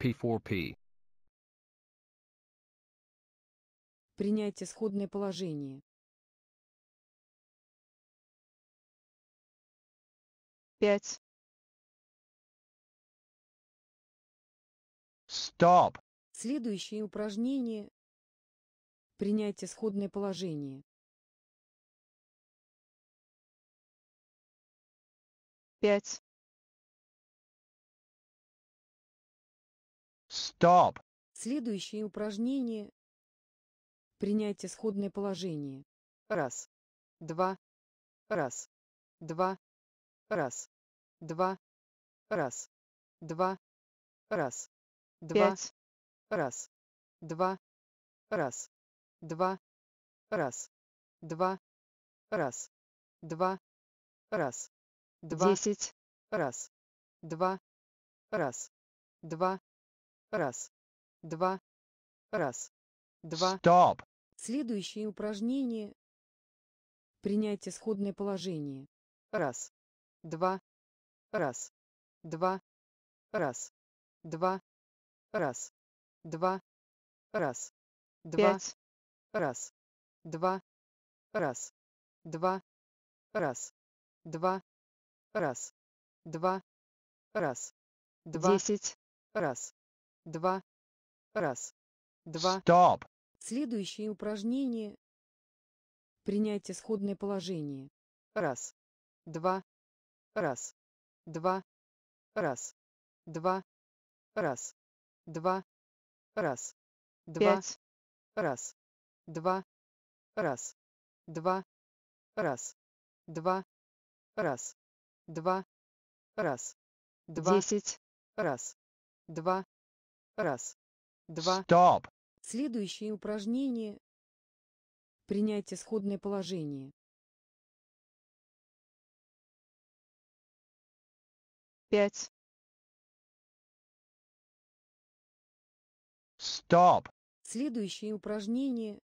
P4P. Принять исходное положение. Пять. Стоп. Следующее упражнение. Принять исходное положение. Пять. Stop. Следующее упражнение. Принять исходное положение. Раз. Два. Раз. Два. Раз. Два. Раз. Два. Раз. Два. раз, два, Раз. Два. Раз. Два. Раз. Два. Раз. Два. Раз. Два. раз, два, Раз. Два. Раз. Два. Раз. Два. Раз. Два. Стоп! Следующее упражнение. Принять исходное положение. Раз. Два. Раз. Два. Раз. Два. Раз. Два. Раз. Два. Раз. Два. Раз. Два. Раз. Два. Раз. Два. Раз. Два. Десять. Раз два, раз, два. Стоп! Следующее упражнение. Принять исходное положение. Раз, два, раз, два, раз, два, раз, два, раз, два, раз, два, раз, два, раз, два, раз, два, раз, два, десять, раз, два, Раз. Два. Стоп. Следующее упражнение. Принять исходное положение. Пять. Стоп. Следующее упражнение.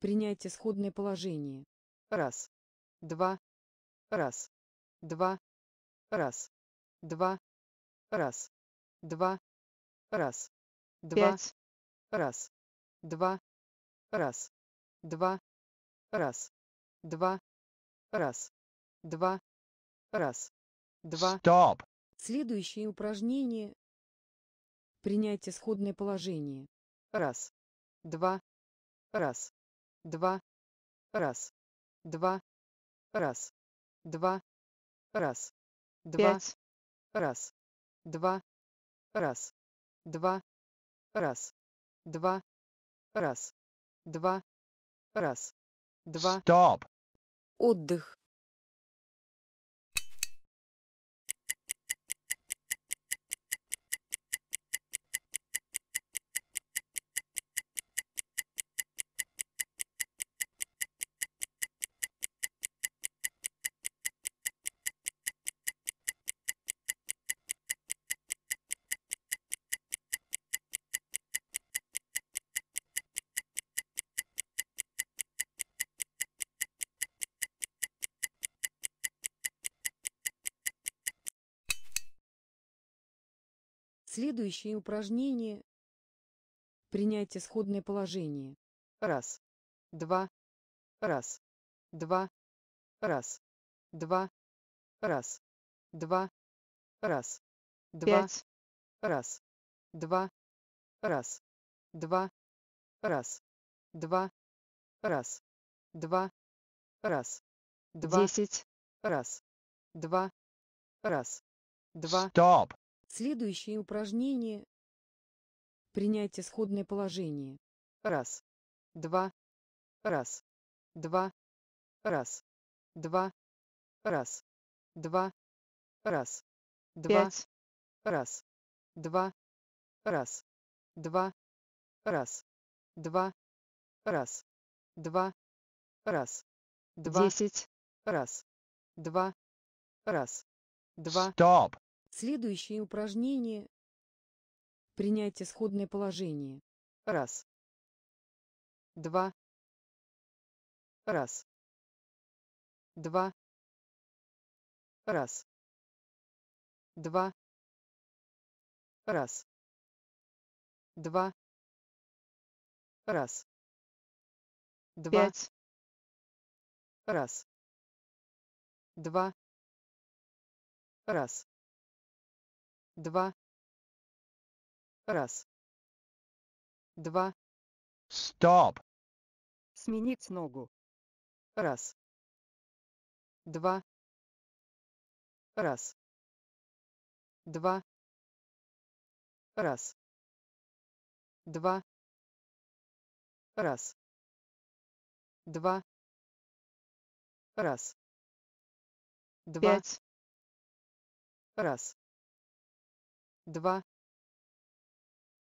Принять исходное положение. Раз. Два. Раз. Два. Раз. Два. Раз. Два раз, два, пять, раз, два, раз, два, раз, два, раз, два, раз, два. Стоп! Следующее упражнение. Принять исходное положение. Раз, два, раз, два, раз, два, раз, два, раз, два, раз, два, раз, два, раз, два, раз, два, раз, два. Стоп! Отдых. Следующее упражнение. Принять исходное положение. Раз, два, раз, два, раз, два, раз, два, раз, два, раз, два, раз, два, раз, два, раз, два, раз, два, десять, раз, два, раз, два, Стоп! Следующее упражнение – принять исходное положение. Раз, два, раз, два, раз, два, раз, два, раз, два, раз, два, раз, два, раз, два, раз, два, раз, два, десять, раз, два, раз, два, Стоп! Следующее упражнение. Принять исходное положение. Раз. Два. Раз. Два. Раз. Два. Раз. Два. Раз. Два. Пять. Раз. Два. Раз два, раз, два. стоп, Сменить ногу. Раз, два, раз, два, раз, два, раз, два, раз, два, пять, раз, два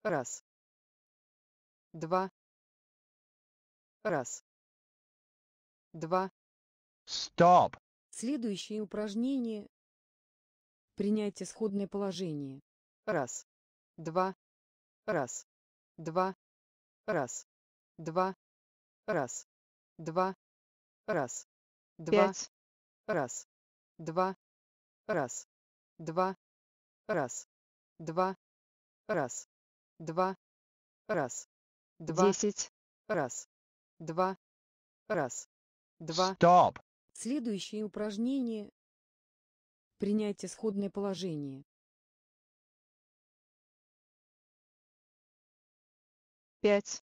раз два раз два стоп следующее упражнение принять исходное положение раз два раз два раз два раз два раз два раз два раз два раз два, раз, два, раз, два, десять, раз, два, раз, два. Стоп! Следующее упражнение. Принять исходное положение. Пять.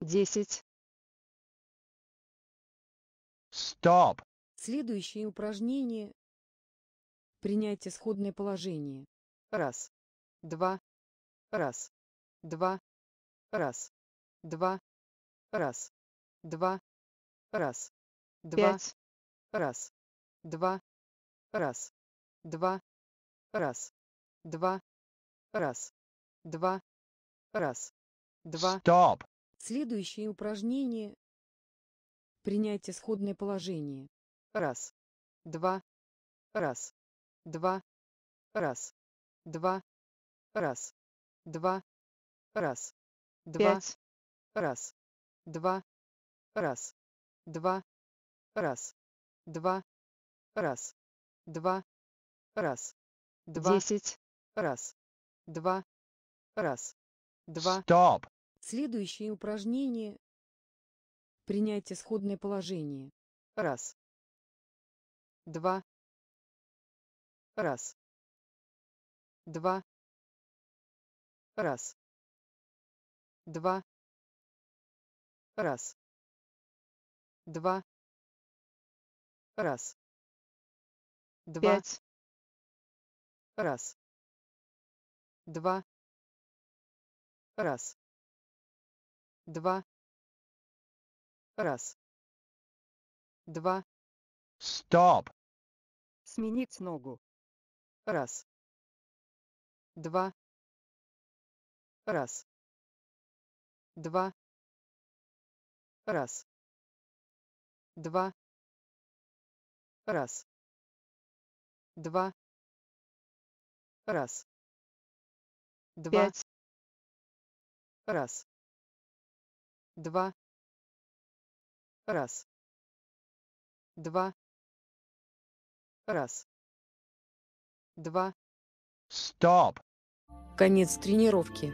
Десять. Стоп! Следующее упражнение. Принять исходное положение. Раз. Два. Раз. Два. Раз. Два. Раз. Два. Раз. Два. Раз. Два. Раз. Два. Раз. Два. Раз. Два. Раз. Два. Стоп. Следующее упражнение. Принять исходное положение. Раз. Два. Раз два, раз, два, раз, два, раз, два, раз, два, раз, два, раз, два, раз, два, раз, два, десять, раз, два, раз, два. Стоп! Следующее упражнение. Принять исходное положение. Раз, два, Раз. Два. Раз. Два. Раз. Два. Раз. Два. Пять. Раз. Два. Раз. Два. Раз. Два. Стоп. Сменить ногу. Раз. Два. Раз. Два. Раз. Два. Раз. Два. Раз. Два. Пять. Раз. Два. Раз. Два. Раз два. Стоп! Конец тренировки.